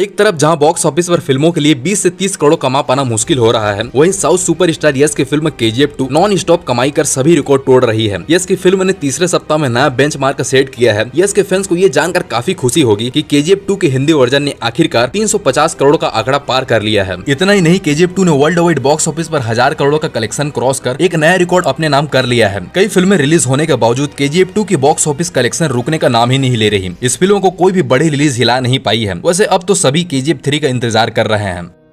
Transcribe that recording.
एक तरफ जहां बॉक्स ऑफिस पर फिल्मों के लिए 20 से 30 करोड़ कमा पाना मुश्किल हो रहा है वहीं साउथ सुपर स्टार यस की फिल्म के जी नॉन स्टॉप कमाई कर सभी रिकॉर्ड तोड़ रही है यस की फिल्म ने तीसरे सप्ताह में नया बेंच मार्क सेट किया है यस के फैंस को ये जानकर काफी खुशी होगी की के जी के हिंदी वर्जन ने आखिरकार तीन करोड़ का आंकड़ा पार कर लिया है इतना ही नहीं के जी ने वर्ल्ड वाइड बॉक्स ऑफिस आरोप हजार करोड़ का कलेक्शन क्रॉस कर एक नया रिकॉर्ड अपने नाम कर लिया है कई फिल्में रिलीज होने के बावजूद के जी की बॉक्स ऑफिस कलेक्शन रुकने का नाम ही नहीं ले रही इस फिल्म को कोई भी बड़ी रिलीज हिला नहीं पाई है वैसे अब तो सभी के जी का इंतजार कर रहे हैं